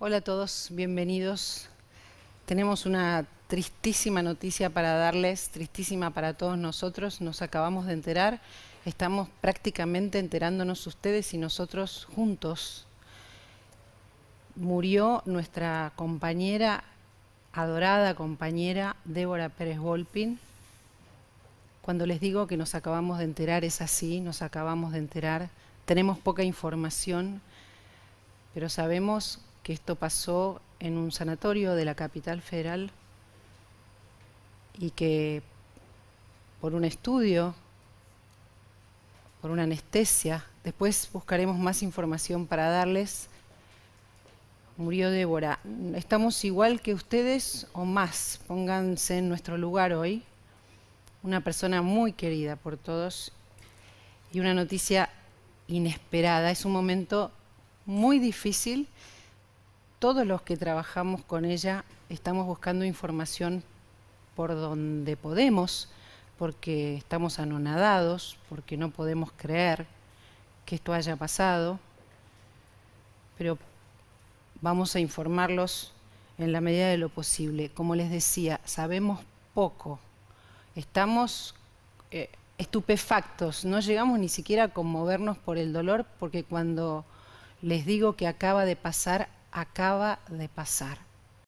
Hola a todos, bienvenidos. Tenemos una tristísima noticia para darles, tristísima para todos nosotros. Nos acabamos de enterar, estamos prácticamente enterándonos ustedes y nosotros juntos. Murió nuestra compañera, adorada compañera Débora Pérez Volpin. Cuando les digo que nos acabamos de enterar, es así, nos acabamos de enterar. Tenemos poca información, pero sabemos que esto pasó en un sanatorio de la capital federal y que por un estudio, por una anestesia, después buscaremos más información para darles, murió Débora. Estamos igual que ustedes o más, pónganse en nuestro lugar hoy, una persona muy querida por todos y una noticia inesperada, es un momento muy difícil todos los que trabajamos con ella estamos buscando información por donde podemos, porque estamos anonadados, porque no podemos creer que esto haya pasado, pero vamos a informarlos en la medida de lo posible. Como les decía, sabemos poco, estamos eh, estupefactos, no llegamos ni siquiera a conmovernos por el dolor, porque cuando les digo que acaba de pasar acaba de pasar.